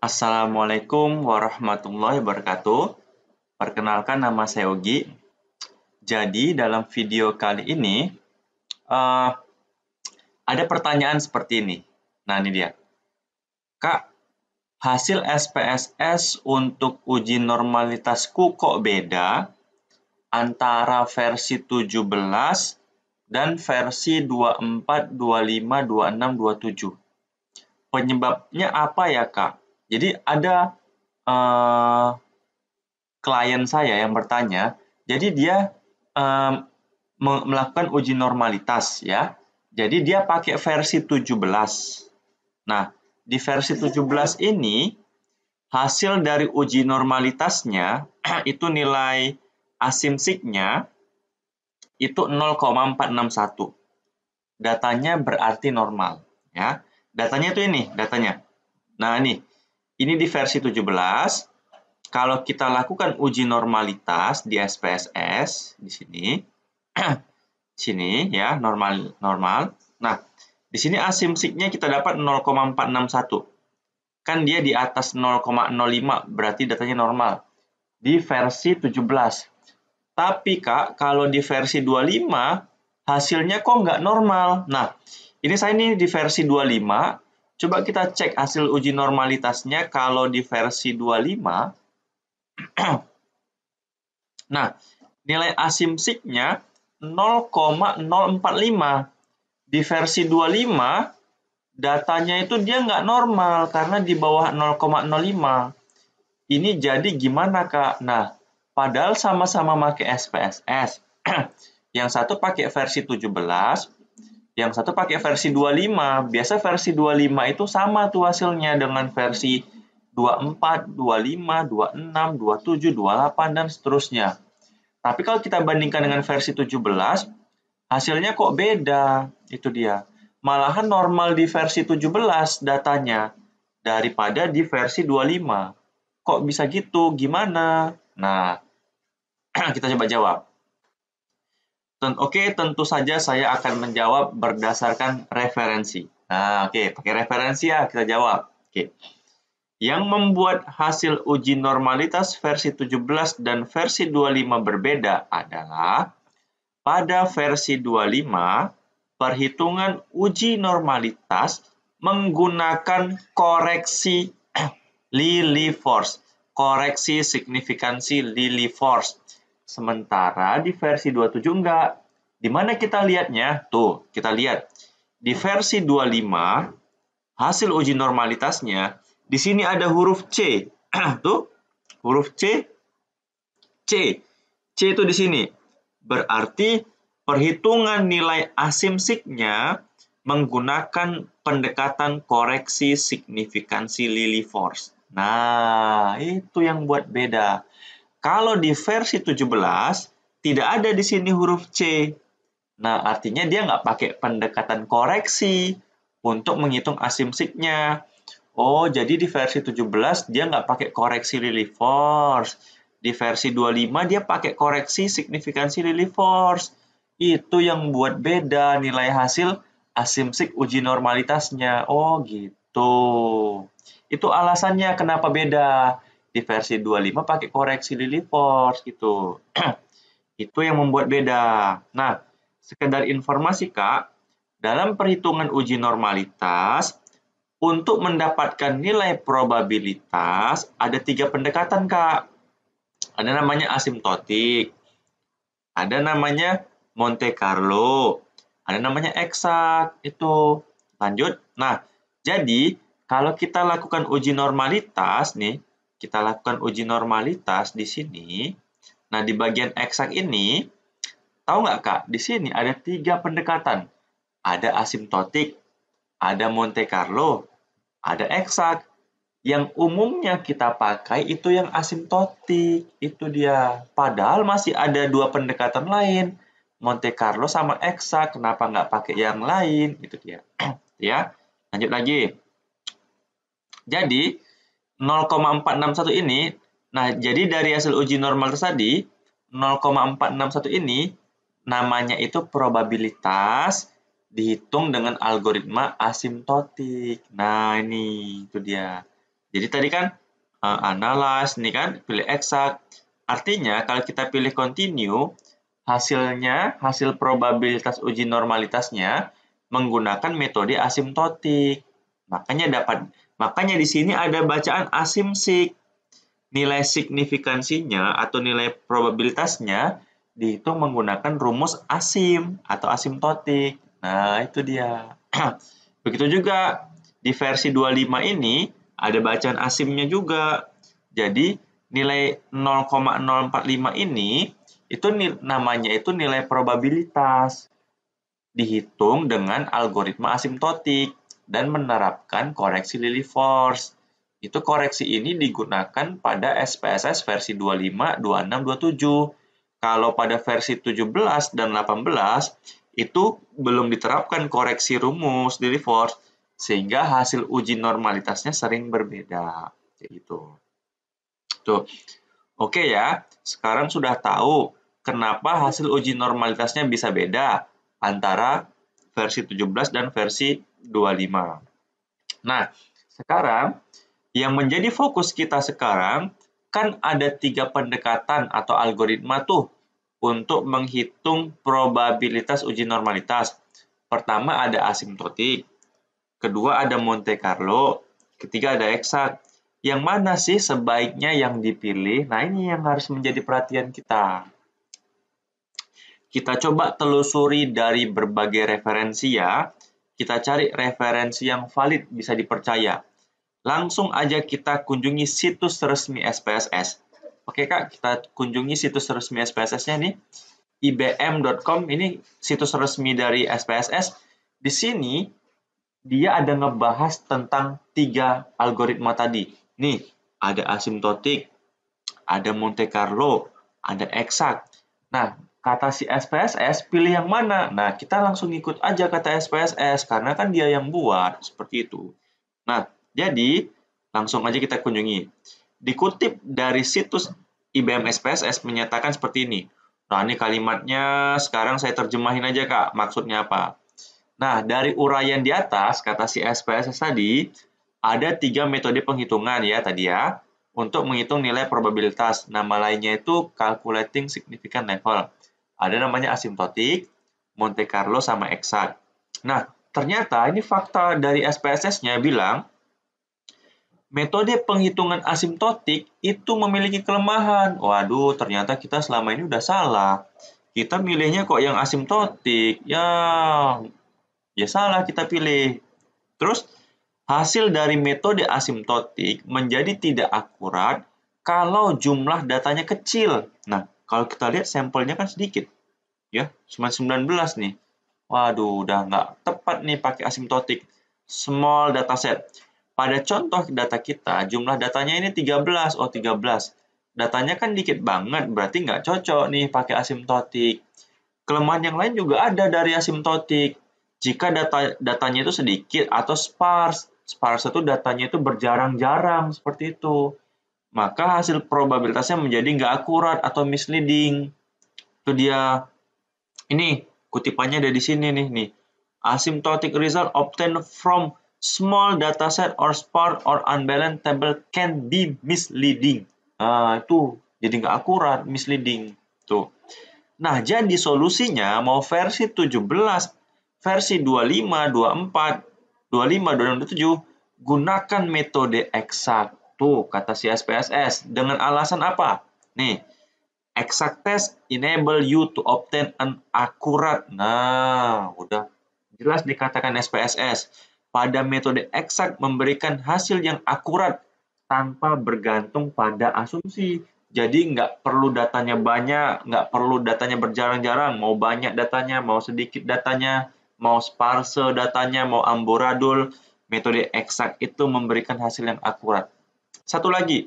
Assalamualaikum warahmatullahi wabarakatuh. Perkenalkan nama saya Ogi. Jadi dalam video kali ini uh, ada pertanyaan seperti ini. Nah ini dia. Kak, hasil SPSS untuk uji normalitasku kok beda antara versi 17 dan versi 24, 25, 26, 27. Penyebabnya apa ya kak? Jadi ada uh, klien saya yang bertanya, jadi dia um, melakukan uji normalitas ya. Jadi dia pakai versi 17. Nah, di versi 17 ini hasil dari uji normalitasnya itu nilai asimsiknya itu 0,461. Datanya berarti normal ya. Datanya itu ini, datanya. Nah, ini ini di versi 17. Kalau kita lakukan uji normalitas di SPSS di sini, sini ya normal normal. Nah, di sini asimsiknya kita dapat 0,461. Kan dia di atas 0,05 berarti datanya normal. Di versi 17. Tapi Kak, kalau di versi 25 hasilnya kok nggak normal. Nah, ini saya ini di versi 25 Coba kita cek hasil uji normalitasnya kalau di versi 25. nah, nilai asimsiknya 0,045. Di versi 25, datanya itu dia nggak normal karena di bawah 0,05. Ini jadi gimana, Kak? Nah, padahal sama-sama pakai SPSS. Yang satu pakai versi 17, yang satu pakai versi 25. Biasa versi 25 itu sama tuh hasilnya dengan versi 24, 25, 26, 27, 28, dan seterusnya. Tapi kalau kita bandingkan dengan versi 17, hasilnya kok beda. Itu dia. Malahan normal di versi 17 datanya daripada di versi 25. Kok bisa gitu? Gimana? Nah, kita coba jawab. Oke, okay, tentu saja saya akan menjawab berdasarkan referensi. Nah, oke, okay, pakai referensi ya kita jawab. Oke. Okay. Yang membuat hasil uji normalitas versi 17 dan versi 25 berbeda adalah pada versi 25 perhitungan uji normalitas menggunakan koreksi Lili force, koreksi signifikansi Lili force Sementara di versi 27 enggak. Di mana kita lihatnya? Tuh, kita lihat. Di versi 25, hasil uji normalitasnya, di sini ada huruf C. Tuh, huruf C. C. C itu di sini. Berarti perhitungan nilai asimsiknya menggunakan pendekatan koreksi signifikansi Lily force. Nah, itu yang buat beda. Kalau di versi 17, tidak ada di sini huruf C. Nah, artinya dia nggak pakai pendekatan koreksi untuk menghitung asimsiknya. Oh, jadi di versi 17 dia nggak pakai koreksi relief Force. Di versi 25 dia pakai koreksi signifikansi relief Force. Itu yang buat beda nilai hasil asimsik uji normalitasnya. Oh, gitu. Itu alasannya kenapa beda di versi 25 pakai koreksi Force gitu. itu yang membuat beda. Nah, sekedar informasi Kak, dalam perhitungan uji normalitas, untuk mendapatkan nilai probabilitas, ada tiga pendekatan Kak. Ada namanya asimptotik, ada namanya Monte Carlo, ada namanya eksak, itu. Lanjut. Nah, jadi kalau kita lakukan uji normalitas nih, kita lakukan uji normalitas di sini. Nah, di bagian eksak ini, tahu nggak Kak, di sini ada tiga pendekatan. Ada asimptotik, ada Monte Carlo, ada eksak. Yang umumnya kita pakai itu yang asimptotik, itu dia. Padahal masih ada dua pendekatan lain, Monte Carlo sama eksak, kenapa nggak pakai yang lain, itu dia. ya, lanjut lagi. Jadi, 0,461 ini, nah jadi dari hasil uji normal tadi, 0,461 ini namanya itu probabilitas dihitung dengan algoritma asimptotik. Nah, ini itu dia. Jadi tadi kan uh, eh, analyze, ini kan pilih eksak. Artinya kalau kita pilih continue, hasilnya, hasil probabilitas uji normalitasnya menggunakan metode asimptotik. Makanya dapat makanya di sini ada bacaan asimsik. Nilai signifikansinya atau nilai probabilitasnya dihitung menggunakan rumus asim atau asimtotik Nah, itu dia. Begitu juga di versi 25 ini ada bacaan asimnya juga. Jadi nilai 0,045 ini itu namanya itu nilai probabilitas dihitung dengan algoritma asimtotik dan menerapkan koreksi Lily Force. Itu koreksi ini digunakan pada SPSS versi 25, 26, 27. Kalau pada versi 17 dan 18 itu belum diterapkan koreksi rumus Lily Force sehingga hasil uji normalitasnya sering berbeda. Kayak gitu. Tuh. Oke ya, sekarang sudah tahu kenapa hasil uji normalitasnya bisa beda antara versi 17 dan versi 25. Nah, sekarang yang menjadi fokus kita sekarang kan ada tiga pendekatan atau algoritma tuh untuk menghitung probabilitas uji normalitas. Pertama ada asimptotik, kedua ada Monte Carlo, ketiga ada eksak. Yang mana sih sebaiknya yang dipilih? Nah, ini yang harus menjadi perhatian kita. Kita coba telusuri dari berbagai referensi ya kita cari referensi yang valid bisa dipercaya. Langsung aja kita kunjungi situs resmi SPSS. Oke Kak, kita kunjungi situs resmi SPSS-nya nih. ibm.com ini situs resmi dari SPSS. Di sini dia ada ngebahas tentang tiga algoritma tadi. Nih, ada asimptotik, ada Monte Carlo, ada eksak. Nah, kata si SPSS pilih yang mana? Nah, kita langsung ikut aja kata SPSS karena kan dia yang buat seperti itu. Nah, jadi langsung aja kita kunjungi. Dikutip dari situs IBM SPSS menyatakan seperti ini. Nah, ini kalimatnya sekarang saya terjemahin aja, Kak. Maksudnya apa? Nah, dari uraian di atas, kata si SPSS tadi, ada tiga metode penghitungan ya tadi ya, untuk menghitung nilai probabilitas. Nama lainnya itu calculating significant level. Ada namanya asimptotik, Monte Carlo sama eksak. Nah, ternyata ini fakta dari SPSS-nya bilang metode penghitungan asimptotik itu memiliki kelemahan. Waduh, ternyata kita selama ini udah salah. Kita milihnya kok yang asimptotik. Ya, ya salah kita pilih. Terus, hasil dari metode asimptotik menjadi tidak akurat kalau jumlah datanya kecil. Nah, kalau kita lihat sampelnya kan sedikit. Ya, cuma 19 nih. Waduh, udah nggak tepat nih pakai asimptotik. Small dataset. Pada contoh data kita, jumlah datanya ini 13. Oh, 13. Datanya kan dikit banget, berarti nggak cocok nih pakai asimptotik. Kelemahan yang lain juga ada dari asimptotik. Jika data datanya itu sedikit atau sparse, sparse itu datanya itu berjarang-jarang seperti itu maka hasil probabilitasnya menjadi nggak akurat atau misleading. Itu dia. Ini kutipannya ada di sini nih. nih. Asymptotic result obtained from small dataset or sparse or unbalanced table can be misleading. Nah, itu jadi nggak akurat, misleading. Tuh. Nah, jadi solusinya mau versi 17, versi 25, 24, 25, 26, 27, gunakan metode eksak Tuh, kata si SPSS. Dengan alasan apa? Nih, exact test enable you to obtain an accurate. Nah, udah jelas dikatakan SPSS. Pada metode exact memberikan hasil yang akurat tanpa bergantung pada asumsi. Jadi nggak perlu datanya banyak, nggak perlu datanya berjarang-jarang, mau banyak datanya, mau sedikit datanya, mau sparse datanya, mau amburadul. Metode exact itu memberikan hasil yang akurat. Satu lagi,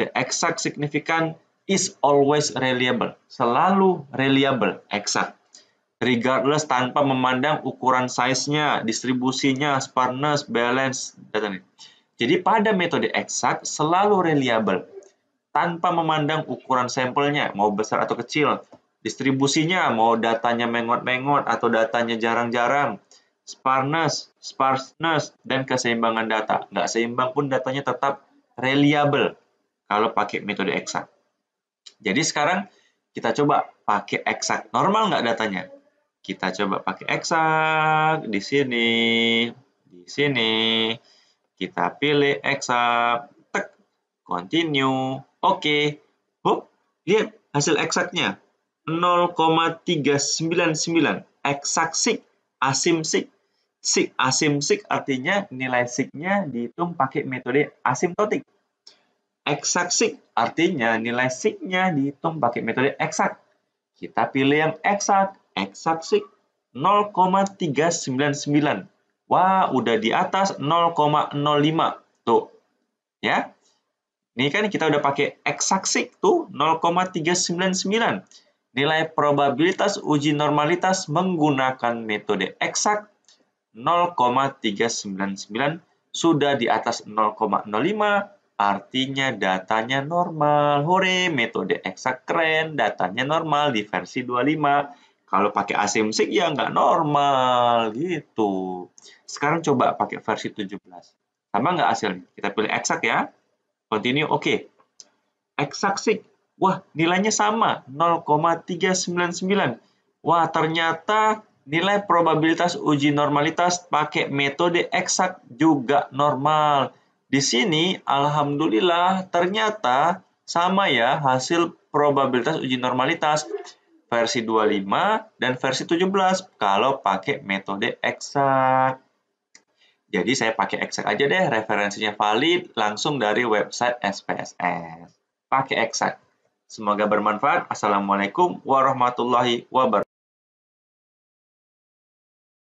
the exact significant is always reliable, selalu reliable, exact. Regardless tanpa memandang ukuran size-nya, distribusinya, sparseness, balance, dan lain Jadi pada metode exact selalu reliable, tanpa memandang ukuran sampelnya, mau besar atau kecil, distribusinya, mau datanya mengot-mengot atau datanya jarang-jarang, sparseness, sparseness, dan keseimbangan data. Nggak seimbang pun datanya tetap reliable kalau pakai metode eksak. Jadi sekarang kita coba pakai eksak. Normal nggak datanya? Kita coba pakai eksak di sini, di sini. Kita pilih eksak, tek, continue, oke. Okay. Oh, Hup, lihat hasil eksaknya 0,399 asim asimsik sig. artinya nilai signya dihitung pakai metode asimptotik. Eksak sig artinya nilai signya dihitung pakai metode eksak. Kita pilih yang eksak, eksak sig 0,399. Wah, udah di atas 0,05 tuh. Ya. Ini kan kita udah pakai eksak sig tuh 0,399. Nilai probabilitas uji normalitas menggunakan metode eksak 0,399 sudah di atas 0,05 artinya datanya normal. Hore, metode eksak keren, datanya normal di versi 25. Kalau pakai asimsik ya nggak normal gitu. Sekarang coba pakai versi 17. Sama nggak hasilnya? Kita pilih eksak ya. Continue, oke. Okay. sih. wah nilainya sama, 0,399. Wah ternyata Nilai probabilitas uji normalitas pakai metode eksak juga normal. Di sini, alhamdulillah, ternyata sama ya hasil probabilitas uji normalitas versi 25 dan versi 17 kalau pakai metode eksak. Jadi saya pakai eksak aja deh, referensinya valid langsung dari website SPSS. Pakai eksak. Semoga bermanfaat. Assalamualaikum warahmatullahi wabarakatuh.